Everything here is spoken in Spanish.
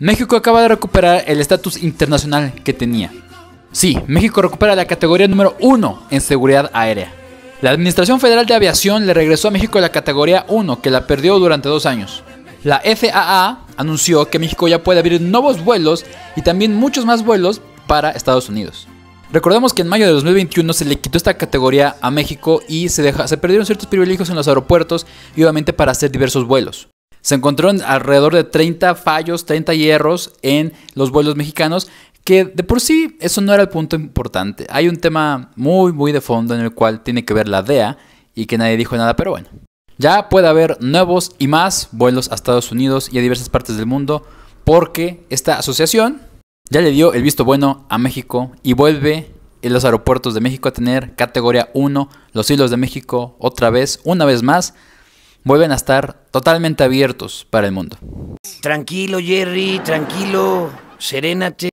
México acaba de recuperar el estatus internacional que tenía. Sí, México recupera la categoría número 1 en seguridad aérea. La Administración Federal de Aviación le regresó a México la categoría 1 que la perdió durante dos años. La FAA anunció que México ya puede abrir nuevos vuelos y también muchos más vuelos para Estados Unidos. Recordemos que en mayo de 2021 se le quitó esta categoría a México y se, se perdieron ciertos privilegios en los aeropuertos y obviamente para hacer diversos vuelos. Se encontraron alrededor de 30 fallos, 30 hierros en los vuelos mexicanos, que de por sí eso no era el punto importante. Hay un tema muy, muy de fondo en el cual tiene que ver la DEA y que nadie dijo nada, pero bueno. Ya puede haber nuevos y más vuelos a Estados Unidos y a diversas partes del mundo porque esta asociación ya le dio el visto bueno a México y vuelve en los aeropuertos de México a tener categoría 1, los hilos de México otra vez, una vez más, vuelven a estar totalmente abiertos para el mundo. Tranquilo, Jerry, tranquilo, serénate.